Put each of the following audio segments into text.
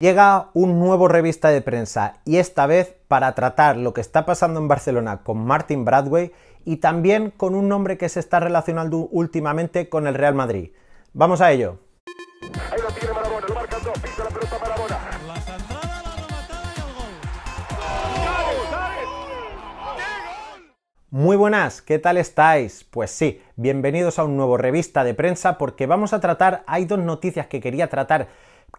Llega un nuevo revista de prensa y esta vez para tratar lo que está pasando en Barcelona con Martin Bradway y también con un nombre que se está relacionando últimamente con el Real Madrid. Vamos a ello. Muy buenas, ¿qué tal estáis? Pues sí, bienvenidos a un nuevo revista de prensa porque vamos a tratar, hay dos noticias que quería tratar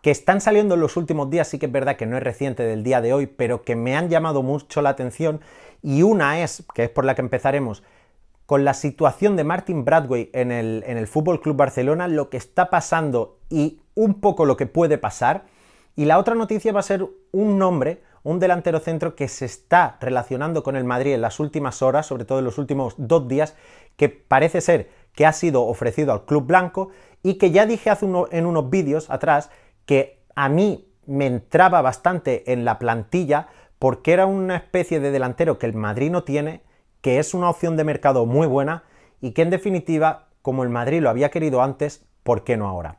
que están saliendo en los últimos días, sí que es verdad que no es reciente del día de hoy, pero que me han llamado mucho la atención y una es, que es por la que empezaremos, con la situación de Martin Bradway en el, en Fútbol Club Barcelona, lo que está pasando y un poco lo que puede pasar. Y la otra noticia va a ser un nombre, un delantero centro que se está relacionando con el Madrid en las últimas horas, sobre todo en los últimos dos días, que parece ser que ha sido ofrecido al Club Blanco y que ya dije hace en unos vídeos atrás que a mí me entraba bastante en la plantilla porque era una especie de delantero que el Madrid no tiene, que es una opción de mercado muy buena y que en definitiva, como el Madrid lo había querido antes, ¿por qué no ahora?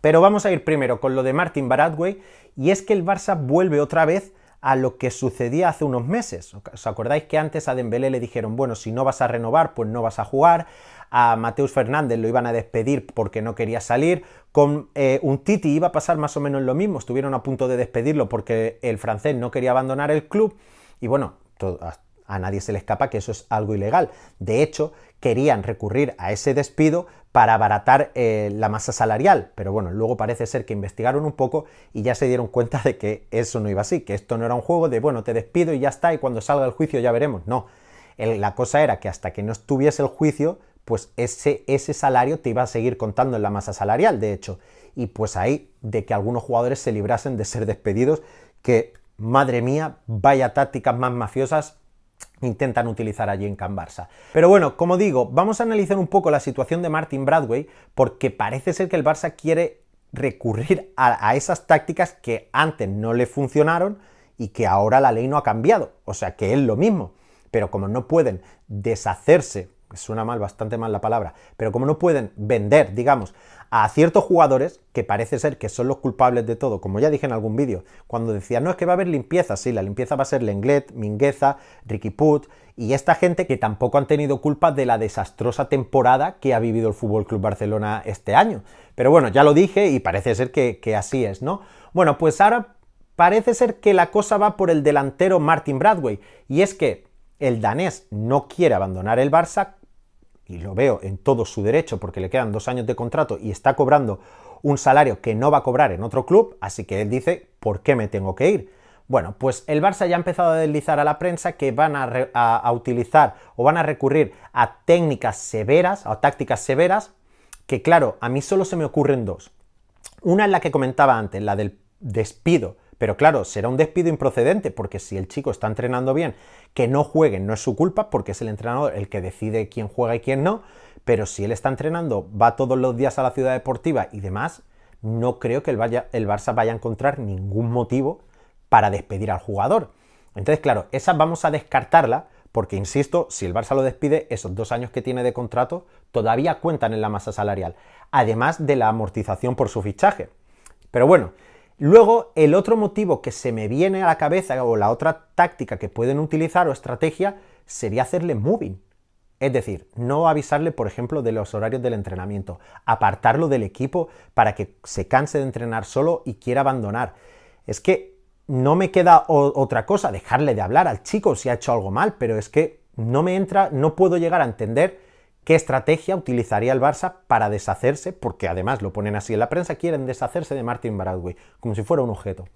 Pero vamos a ir primero con lo de Martin Baradway y es que el Barça vuelve otra vez a lo que sucedía hace unos meses. ¿Os acordáis que antes a Dembélé le dijeron, bueno, si no vas a renovar, pues no vas a jugar? A Mateus Fernández lo iban a despedir porque no quería salir. Con eh, un Titi iba a pasar más o menos lo mismo. Estuvieron a punto de despedirlo porque el francés no quería abandonar el club. Y bueno, todo, a nadie se le escapa que eso es algo ilegal. De hecho, querían recurrir a ese despido para abaratar eh, la masa salarial, pero bueno, luego parece ser que investigaron un poco y ya se dieron cuenta de que eso no iba así, que esto no era un juego de, bueno, te despido y ya está, y cuando salga el juicio ya veremos. No, la cosa era que hasta que no estuviese el juicio, pues ese, ese salario te iba a seguir contando en la masa salarial, de hecho. Y pues ahí, de que algunos jugadores se librasen de ser despedidos, que, madre mía, vaya tácticas más mafiosas intentan utilizar allí en Can Barça. Pero bueno, como digo, vamos a analizar un poco la situación de Martin Bradway, porque parece ser que el Barça quiere recurrir a, a, esas tácticas que antes no le funcionaron y que ahora la ley no ha cambiado. O sea que es lo mismo. Pero como no pueden deshacerse suena mal, bastante mal la palabra, pero como no pueden vender, digamos, a ciertos jugadores, que parece ser que son los culpables de todo, como ya dije en algún vídeo, cuando decía, no, es que va a haber limpieza, sí, la limpieza va a ser Lenglet, Mingueza, Ricky Put, y esta gente que tampoco han tenido culpa de la desastrosa temporada que ha vivido el Fútbol Club Barcelona este año. Pero bueno, ya lo dije y parece ser que, que así es, ¿no? Bueno, pues ahora parece ser que la cosa va por el delantero Martin Bradway, y es que el danés no quiere abandonar el Barça y lo veo en todo su derecho porque le quedan dos años de contrato y está cobrando un salario que no va a cobrar en otro club, así que él dice, ¿por qué me tengo que ir? Bueno, pues el Barça ya ha empezado a deslizar a la prensa que van a, utilizar o van a recurrir a técnicas severas, a tácticas severas, que claro, a mí solo se me ocurren dos. Una es la que comentaba antes, la del despido pero claro, será un despido improcedente porque si el chico está entrenando bien, que no juegue no es su culpa porque es el entrenador el que decide quién juega y quién no, pero si él está entrenando, va todos los días a la ciudad deportiva y demás, no creo que el, el Barça vaya a encontrar ningún motivo para despedir al jugador. Entonces, claro, esa vamos a descartarla porque, insisto, si el Barça lo despide, esos dos años que tiene de contrato todavía cuentan en la masa salarial, además de la amortización por su fichaje. Pero bueno, Luego, el otro motivo que se me viene a la cabeza o la otra táctica que pueden utilizar o estrategia sería hacerle moving. Es decir, no avisarle, por ejemplo, de los horarios del entrenamiento, apartarlo del equipo para que se canse de entrenar solo y quiera abandonar. Es que no me queda otra cosa, dejarle de hablar al chico si ha hecho algo mal, pero es que no me entra, no puedo llegar a entender ¿Qué estrategia utilizaría el Barça para deshacerse? Porque además lo ponen así en la prensa, quieren deshacerse de Martin Bradway, como si fuera un objeto.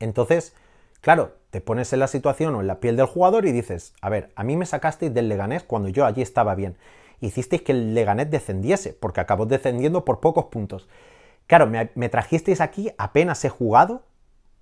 Entonces, claro, te pones en la situación o en la piel del jugador y dices, a ver, a mí me sacasteis del Leganés cuando yo allí estaba bien. Hicisteis que el Leganés descendiese, porque acabó descendiendo por pocos puntos. Claro, me, me trajisteis aquí, apenas he jugado,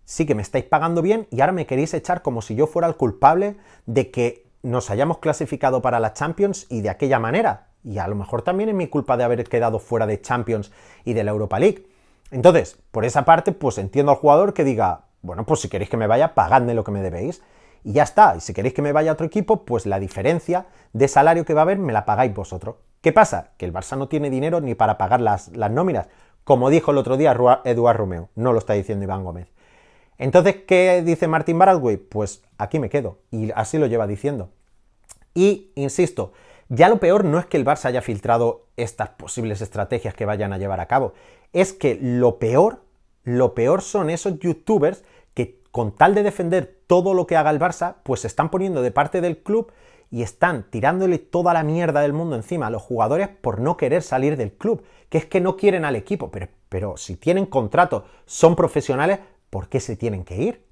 sí que me estáis pagando bien y ahora me queréis echar como si yo fuera el culpable de que nos hayamos clasificado para la Champions y de aquella manera. Y a lo mejor también es mi culpa de haber quedado fuera de Champions y de la Europa League. Entonces, por esa parte, pues entiendo al jugador que diga, bueno, pues si queréis que me vaya, pagadme lo que me debéis. Y ya está. Y si queréis que me vaya a otro equipo, pues la diferencia de salario que va a haber me la pagáis vosotros. ¿Qué pasa? Que el Barça no tiene dinero ni para pagar las, nóminas. Como dijo el otro día Eduard Romeo, no lo está diciendo Iván Gómez. Entonces, ¿qué dice Martín Baradway? Pues aquí me quedo. Y así lo lleva diciendo. Y, insisto, ya lo peor no es que el Barça haya filtrado estas posibles estrategias que vayan a llevar a cabo, es que lo peor, lo peor son esos youtubers que con tal de defender todo lo que haga el Barça, pues se están poniendo de parte del club y están tirándole toda la mierda del mundo encima a los jugadores por no querer salir del club, que es que no quieren al equipo, pero, si tienen contrato, son profesionales, ¿por qué se tienen que ir?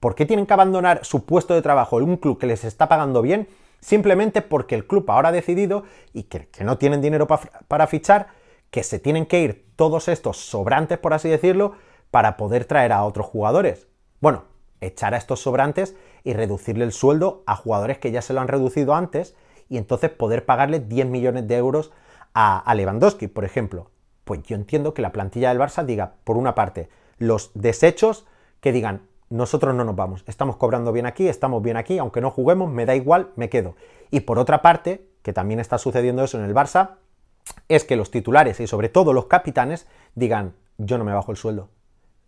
¿Por qué tienen que abandonar su puesto de trabajo en un club que les está pagando bien simplemente porque el club ahora ha decidido y que, no tienen dinero para fichar, que se tienen que ir todos estos sobrantes, por así decirlo, para poder traer a otros jugadores. Bueno, echar a estos sobrantes y reducirle el sueldo a jugadores que ya se lo han reducido antes y entonces poder pagarle 10 millones de euros a, a Lewandowski, por ejemplo. Pues yo entiendo que la plantilla del Barça diga, por una parte, los desechos que digan, nosotros no nos vamos. Estamos cobrando bien aquí, estamos bien aquí, aunque no juguemos, me da igual, me quedo. Y por otra parte, que también está sucediendo eso en el Barça, es que los titulares y sobre todo los capitanes digan, yo no me bajo el sueldo.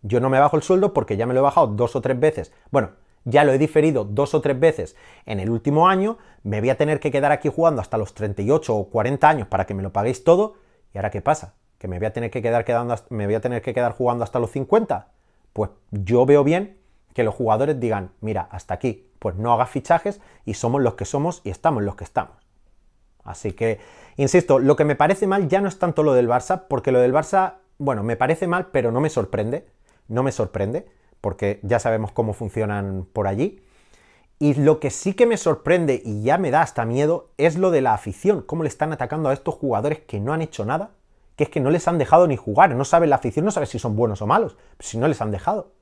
Yo no me bajo el sueldo porque ya me lo he bajado dos o tres veces. Bueno, ya lo he diferido dos o tres veces en el último año, me voy a tener que quedar aquí jugando hasta los 38 o 40 años para que me lo paguéis todo, ¿y ahora qué pasa? ¿Que me voy a tener que quedar, quedando, me voy a tener que quedar jugando hasta los 50? Pues yo veo bien que los jugadores digan, mira, hasta aquí, pues no hagas fichajes y somos los que somos y estamos los que estamos. Así que, insisto, lo que me parece mal ya no es tanto lo del Barça, porque lo del Barça, bueno, me parece mal, pero no me sorprende, no me sorprende, porque ya sabemos cómo funcionan por allí. Y lo que sí que me sorprende y ya me da hasta miedo es lo de la afición, cómo le están atacando a estos jugadores que no han hecho nada, que es que no les han dejado ni jugar, no sabe la afición, no sabe si son buenos o malos, si no les han dejado.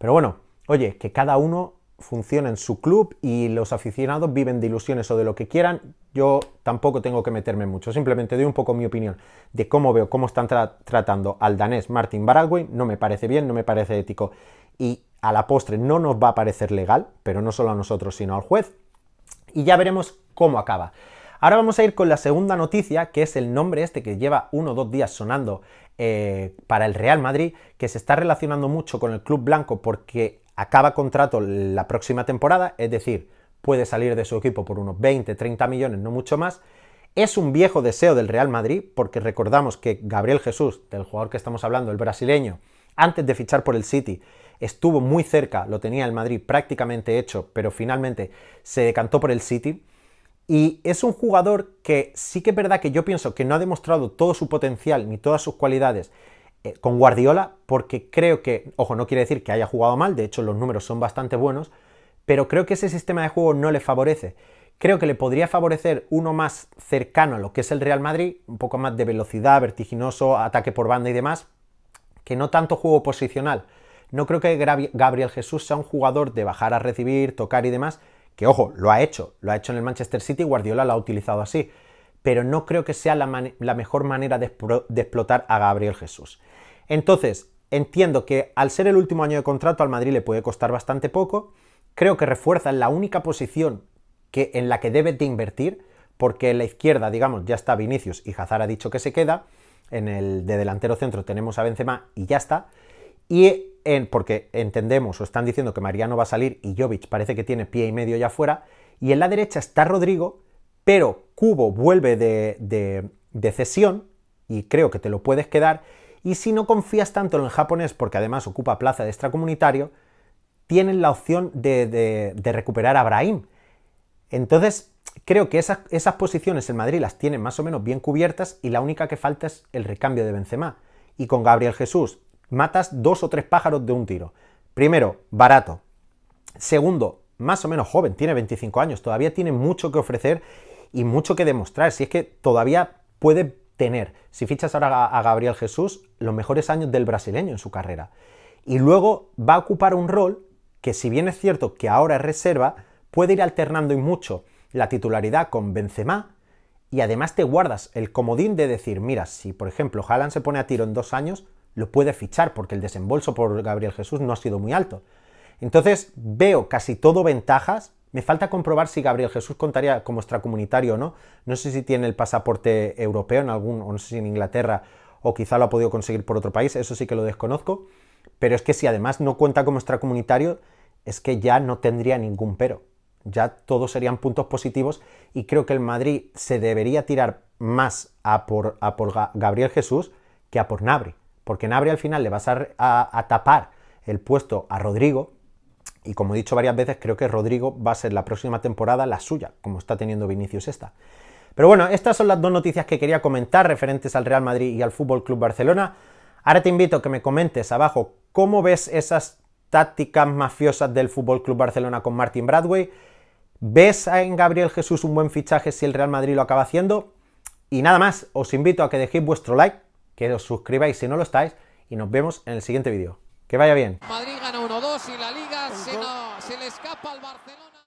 Pero bueno, oye, que cada uno funciona en su club y los aficionados viven de ilusiones o de lo que quieran. Yo tampoco tengo que meterme mucho, simplemente doy un poco mi opinión de cómo veo cómo están tratando al danés Martin Baradway. No me parece bien, no me parece ético y a la postre no nos va a parecer legal, pero no solo a nosotros, sino al juez. Y ya veremos cómo acaba. Ahora vamos a ir con la segunda noticia, que es el nombre este que lleva uno o dos días sonando eh, para el Real Madrid, que se está relacionando mucho con el club blanco porque acaba contrato la próxima temporada, es decir, puede salir de su equipo por unos 20, 30 millones, no mucho más. Es un viejo deseo del Real Madrid, porque recordamos que Gabriel Jesús, del jugador que estamos hablando, el brasileño, antes de fichar por el City, estuvo muy cerca, lo tenía el Madrid prácticamente hecho, pero finalmente se decantó por el City. Y es un jugador que sí que es verdad que yo pienso que no ha demostrado todo su potencial ni todas sus cualidades eh, con Guardiola, porque creo que, ojo, no quiere decir que haya jugado mal, de hecho los números son bastante buenos, pero creo que ese sistema de juego no le favorece. Creo que le podría favorecer uno más cercano a lo que es el Real Madrid, un poco más de velocidad, vertiginoso, ataque por banda y demás, que no tanto juego posicional. No creo que Gabriel Jesús sea un jugador de bajar a recibir, tocar y demás, que ojo, lo ha hecho, lo ha hecho en el Manchester City, Guardiola lo ha utilizado así, pero no creo que sea la, mejor manera de, explotar a Gabriel Jesús. Entonces, entiendo que al ser el último año de contrato al Madrid le puede costar bastante poco, creo que refuerzan la única posición que, en la que debe de invertir, porque en la izquierda, digamos, ya está Vinicius y Hazard ha dicho que se queda, en el de delantero centro tenemos a Benzema y ya está, y en, porque entendemos o están diciendo que Mariano va a salir y Jovic parece que tiene pie y medio ya fuera. Y en la derecha está Rodrigo, pero Cubo vuelve de, de, cesión y creo que te lo puedes quedar. Y si no confías tanto en el japonés, porque además ocupa plaza de extracomunitario, tienen la opción de, de, de recuperar a Brahim. Entonces, creo que esas, esas, posiciones en Madrid las tienen más o menos bien cubiertas y la única que falta es el recambio de Benzema. Y con Gabriel Jesús matas dos o tres pájaros de un tiro. Primero, barato. Segundo, más o menos joven, tiene 25 años, todavía tiene mucho que ofrecer y mucho que demostrar. Si es que todavía puede tener, si fichas ahora a Gabriel Jesús, los mejores años del brasileño en su carrera. Y luego va a ocupar un rol que si bien es cierto que ahora es reserva, puede ir alternando y mucho la titularidad con Benzema y además te guardas el comodín de decir, mira, si por ejemplo Haaland se pone a tiro en dos años, lo puede fichar porque el desembolso por Gabriel Jesús no ha sido muy alto. Entonces veo casi todo ventajas. Me falta comprobar si Gabriel Jesús contaría como extracomunitario o no. No sé si tiene el pasaporte europeo en algún, o no sé si en Inglaterra, o quizá lo ha podido conseguir por otro país, eso sí que lo desconozco. Pero es que si además no cuenta como extracomunitario, es que ya no tendría ningún pero. Ya todos serían puntos positivos y creo que el Madrid se debería tirar más a por, por Gabriel Jesús que a por Nabri porque en Abri al final le vas a, tapar el puesto a Rodrigo, y como he dicho varias veces, creo que Rodrigo va a ser la próxima temporada la suya, como está teniendo Vinicius esta. Pero bueno, estas son las dos noticias que quería comentar referentes al Real Madrid y al Fútbol Club Barcelona. Ahora te invito a que me comentes abajo cómo ves esas tácticas mafiosas del Fútbol Club Barcelona con Martin Bradway. ¿Ves en Gabriel Jesús un buen fichaje si el Real Madrid lo acaba haciendo? Y nada más, os invito a que dejéis vuestro like, que os suscribáis si no lo estáis y nos vemos en el siguiente vídeo. Que vaya bien. Madrid gana 1-2 y la liga se, no, se le escapa al Barcelona.